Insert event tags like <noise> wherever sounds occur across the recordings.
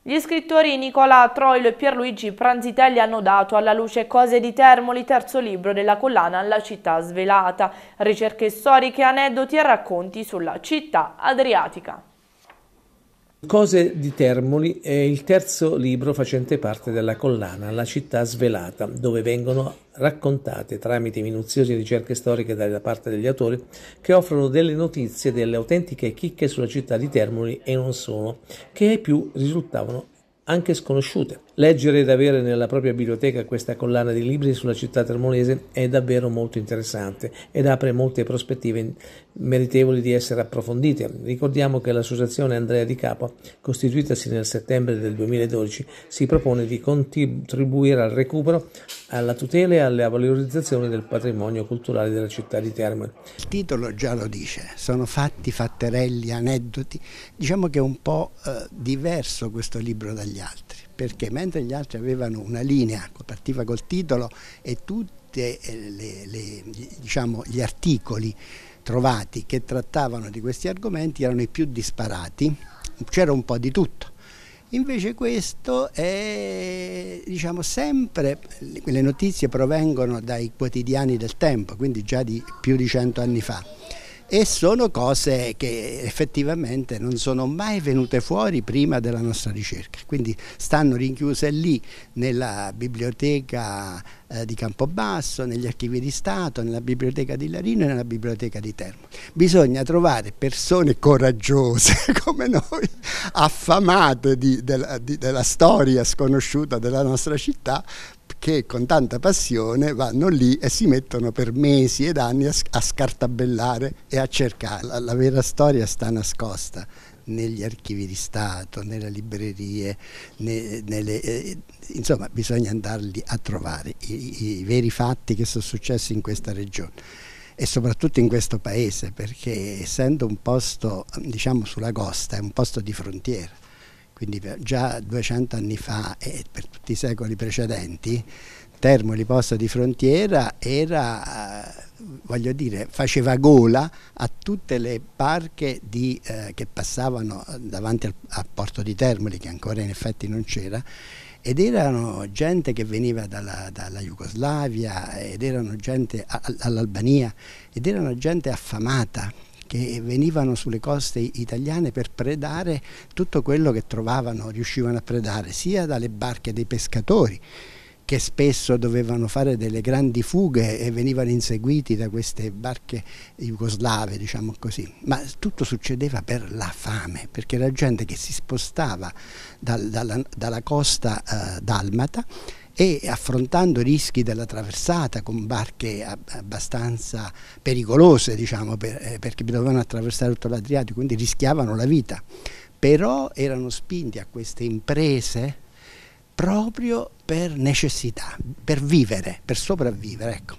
Gli scrittori Nicola Troilo e Pierluigi Pranzitelli hanno dato alla luce Cose di Termoli, terzo libro della collana La città svelata, ricerche storiche, aneddoti e racconti sulla città adriatica. Cose di Termoli è il terzo libro facente parte della collana La città svelata, dove vengono raccontate, tramite minuziose ricerche storiche da parte degli autori, che offrono delle notizie, delle autentiche chicche sulla città di Termoli e non solo, che ai più risultavano anche sconosciute. Leggere ed avere nella propria biblioteca questa collana di libri sulla città termonese è davvero molto interessante ed apre molte prospettive meritevoli di essere approfondite. Ricordiamo che l'associazione Andrea di Capo, costituitasi nel settembre del 2012, si propone di contribuire al recupero alla tutela e alla valorizzazione del patrimonio culturale della città di Terme. Il titolo già lo dice, sono fatti, fatterelli, aneddoti, diciamo che è un po' eh, diverso questo libro dagli altri, perché mentre gli altri avevano una linea, partiva col titolo e tutti eh, diciamo, gli articoli trovati che trattavano di questi argomenti erano i più disparati, c'era un po' di tutto Invece questo è diciamo, sempre, le notizie provengono dai quotidiani del tempo, quindi già di più di cento anni fa e sono cose che effettivamente non sono mai venute fuori prima della nostra ricerca, quindi stanno rinchiuse lì nella biblioteca eh, di Campobasso, negli archivi di Stato, nella biblioteca di Larino e nella biblioteca di Termo. Bisogna trovare persone coraggiose <laughs> come noi, affamate di, della, di, della storia sconosciuta della nostra città, che con tanta passione vanno lì e si mettono per mesi ed anni a, scartabellare e a cercare. La, la vera storia sta nascosta negli archivi di Stato, nelle librerie, ne, nelle, eh, insomma bisogna andarli a trovare, i, i veri fatti che sono successi in questa regione e soprattutto in questo paese perché essendo un posto diciamo sulla costa è un posto di frontiera quindi già 200 anni fa e per tutti i secoli precedenti Termoli posto di frontiera era voglio dire, faceva gola a tutte le barche di, eh, che passavano eh, davanti al, a Porto di Termoli, che ancora in effetti non c'era, ed erano gente che veniva dalla, dalla Jugoslavia, ed erano gente dall'Albania, ed erano gente affamata che venivano sulle coste italiane per predare tutto quello che trovavano, riuscivano a predare, sia dalle barche dei pescatori, che spesso dovevano fare delle grandi fughe e venivano inseguiti da queste barche jugoslave, diciamo così. Ma tutto succedeva per la fame, perché era gente che si spostava dal, dalla, dalla, costa eh, dalmata e affrontando rischi della traversata con barche abbastanza pericolose, diciamo, per, eh, perché dovevano attraversare tutto l'Adriatico, quindi rischiavano la vita. Però erano spinti a queste imprese proprio per necessità, per vivere, per sopravvivere. Ecco.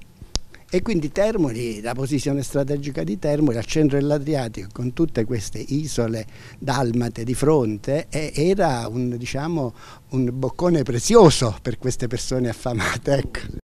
E quindi Termoli, la posizione strategica di Termoli al centro dell'Adriatico, con tutte queste isole dalmate di fronte, era un, diciamo, un boccone prezioso per queste persone affamate. Ecco.